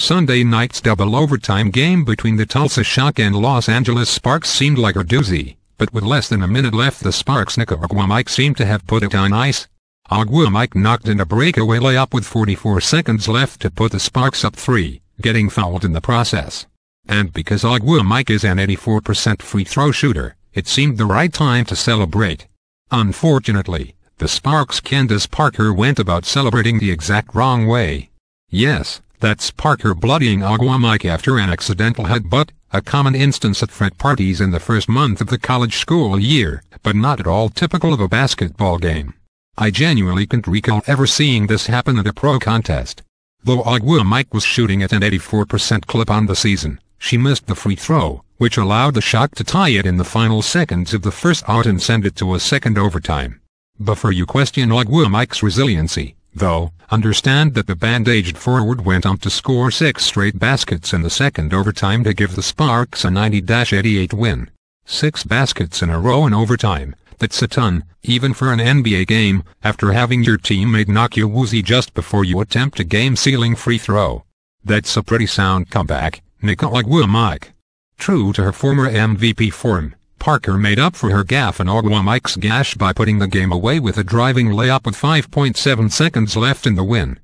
Sunday night's double overtime game between the Tulsa Shock and Los Angeles Sparks seemed like a doozy, but with less than a minute left the Sparks' Nicaragua Mike seemed to have put it on ice. Agua Mike knocked in a breakaway layup with 44 seconds left to put the Sparks up three, getting fouled in the process. And because Agua Mike is an 84% free throw shooter, it seemed the right time to celebrate. Unfortunately, the Sparks' Candace Parker went about celebrating the exact wrong way. Yes, that's Parker bloodying Mike after an accidental headbutt, a common instance at frat parties in the first month of the college school year, but not at all typical of a basketball game. I genuinely can't recall ever seeing this happen at a pro contest. Though Mike was shooting at an 84% clip on the season, she missed the free throw, which allowed the Shock to tie it in the final seconds of the first out and send it to a second overtime. Before you question Mike's resiliency, though, understand that the bandaged forward went on to score six straight baskets in the second overtime to give the Sparks a 90-88 win. Six baskets in a row in overtime, that's a ton, even for an NBA game, after having your teammate knock you woozy just before you attempt a game-sealing free throw. That's a pretty sound comeback, Nikola Wilmike. True to her former MVP form, Parker made up for her gaff in Agua Mike's gash by putting the game away with a driving layup with 5.7 seconds left in the win.